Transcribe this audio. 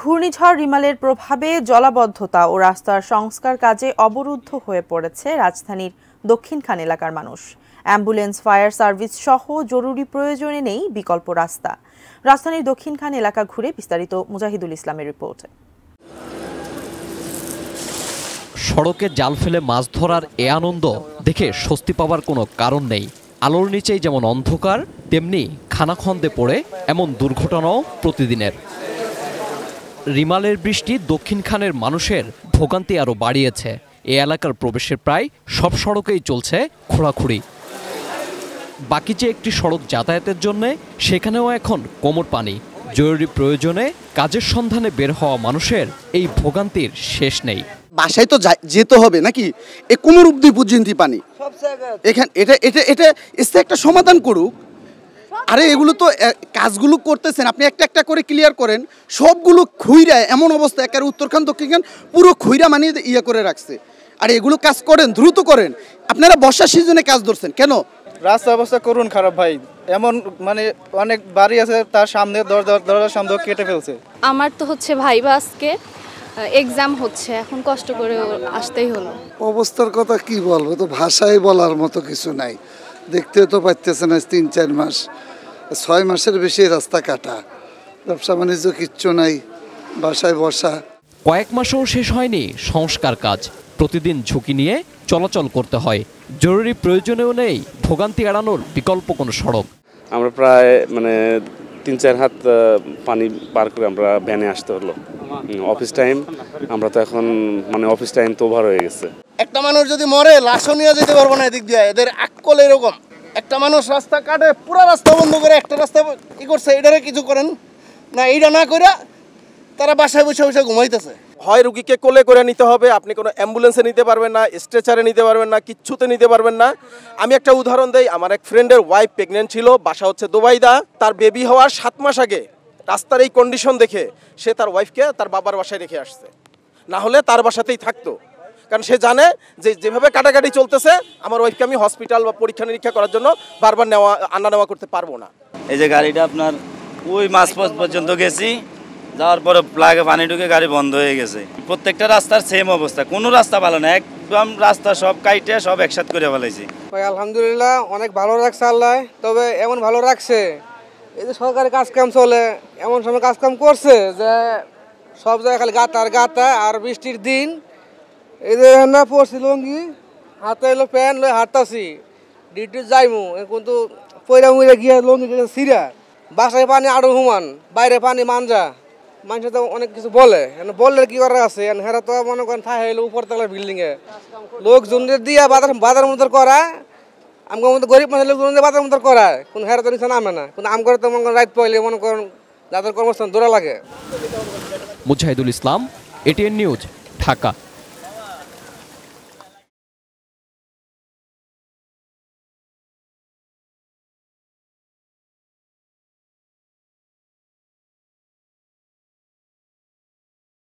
ঘূর্ণিঝড় রিমালের প্রভাবে জলাবদ্ধতা ও রাস্তার সংস্কার কাজে অবরুদ্ধ হয়ে পড়েছে রাজধানীর দক্ষিণখান এলাকার মানুষ অ্যাম্বুলেন্স ফায়ার সার্ভিস সহ জরুরি প্রয়োজনে নেই বিকল্প রাস্তা রাজধানীর দক্ষিণখান এলাকা ঘুরে বিস্তারিত মুজাহিদুল ইসলামের রিপোর্টে সড়কে জাল ফেলে মাছ ধরার এ আনন্দ দেখে স্বস্তি পাওয়ার কোনো কারণ নেই আলোর নিচেই যেমন অন্ধকার তেমনি খানাখন্দে পড়ে এমন দুর্ঘটনাও প্রতিদিনের রিমালের বৃষ্টি দক্ষিণখানের মানুষের ভোগান্তি আরও বাড়িয়েছে এ এলাকার প্রবেশের প্রায় সব সড়কেই চলছে খোঁড়াখুড়ি বাকি যে একটি সড়ক যাতায়াতের জন্য সেখানেও এখন কোমর পানি জরুরি প্রয়োজনে কাজের সন্ধানে বের হওয়া মানুষের এই ভোগান্তির শেষ নেই বাসায় তো যেতে হবে নাকি এ কোমর অব্দি পর্যন্ত পানি এখান এটা এটা এটা একটা সমাধান করুক আরে এগুলো তো কাজগুলো করতেছেন আপনি একটা একটা করে ক্লিয়ার করেন সবগুলো খুইরা এমন অবস্থা একের উত্তরখান দক্ষিণখান পুরো খুইরা মানিয়ে ইয়ে করে রাখছে আর এগুলো কাজ করেন দ্রুত করেন আপনারা বর্ষার সিজনে কাজ ধরছেন কেন রাস্তা অবস্থা করুন খারাপ ভাই এমন মানে অনেক বাড়ি আছে তার সামনে দরজা দরজার সামনে কেটে ফেলছে আমার তো হচ্ছে ভাইবা আজকে এক্সাম হচ্ছে এখন কষ্ট করে আসতেই হলো অবস্থার কথা কি বলবো তো ভাষায় বলার মতো কিছু নাই দেখতেও তো পাচ্তেছে না তিন চার মাস ছয় মাসের বেশি রাস্তা কাটা ব্যবসা বাণিজ্য কিচ্ছু নাই বাসায় বসা কয়েক মাসও শেষ হয়নি সংস্কার কাজ প্রতিদিন ঝুঁকি নিয়ে চলাচল করতে হয় জরুরি প্রয়োজনেও নেই ভোগান্তি এড়ানোর বিকল্প কোনো সড়ক আমরা প্রায় মানে তিন চার হাত পানি পার করে আমরা ভ্যানে আসতে হলো অফিস টাইম আমরা তো এখন মানে অফিস টাইম তো ওভার হয়ে গেছে একটা মানুষ যদি মরে লাশও নিয়ে যেতে পারবো না এদিক দিয়ে এদের আকল এরকম একটা মানুষ রাস্তা কাটে পুরো রাস্তা বন্ধ করে একটা রাস্তা ই করছে এটারে কিছু করেন না এইটা না করে তারা বাসায় বসে বসে ঘুমাইতেছে হয় রুগীকে কোলে করে নিতে হবে আপনি কোনো অ্যাম্বুলেন্সে নিতে পারবেন না স্ট্রেচারে নিতে পারবেন না কিচ্ছুতে নিতে পারবেন না আমি একটা উদাহরণ দেই আমার এক ফ্রেন্ডের ওয়াইফ প্রেগনেন্ট ছিল বাসা হচ্ছে দুবাইদা তার বেবি হওয়ার সাত মাস আগে রাস্তার এই কন্ডিশন দেখে সে তার ওয়াইফকে তার বাবার বাসায় রেখে আসছে না হলে তার বাসাতেই থাকতো কারণ সে জানে যে যেভাবে কাটাকাটি চলতেছে আমার ওয়াইফকে আমি হসপিটাল বা পরীক্ষা নিরীক্ষা করার জন্য বারবার নেওয়া আনা নেওয়া করতে পারবো না এই যে গাড়িটা আপনার ওই পাঁচ পর্যন্ত গেছি যাওয়ার পরে প্লাগে পানি ঢুকে গাড়ি বন্ধ হয়ে গেছে প্রত্যেকটা রাস্তার সেম অবস্থা কোনো রাস্তা ভালো না একদম রাস্তা সব কাইটে সব একসাথ করে ফেলেছি ভাই আলহামদুলিল্লাহ অনেক ভালো রাখছে আল্লাহ তবে এমন ভালো রাখছে এই যে সরকারি কাজকাম চলে এমন সময় কাজকাম করছে যে সব জায়গায় খালি গাতা আর গাতা আর বৃষ্টির দিন এদের যে না পড়ছি লঙ্গি হাতে এলো প্যান্ট লয়ে হাঁটতাছি ডিউটি যাইমু তো পয়রা মুইরা গিয়া লুঙ্গি সিরা বাসায় পানি আরো হুমান বাইরে পানি মানজা মানুষ তো অনেক কিছু বলে বললে কি করার আছে হেরা তো মনে করেন থাহে হইলো উপর তলা বিল্ডিং তলার বিল্ডিংয়ে লোকজনদের দিয়া বাজার বাজার মধ্যে করা আমাকে মধ্যে গরিব মানুষের লোকজনদের বাজার মধ্যে করা কোন হেরা তো নিচে নামে না কিন্তু আম করে তো মনে করেন রাত পয়লে মনে করেন যাদের কর্মস্থান দৌড়া লাগে মুজাহিদুল ইসলাম এটিএন নিউজ ঢাকা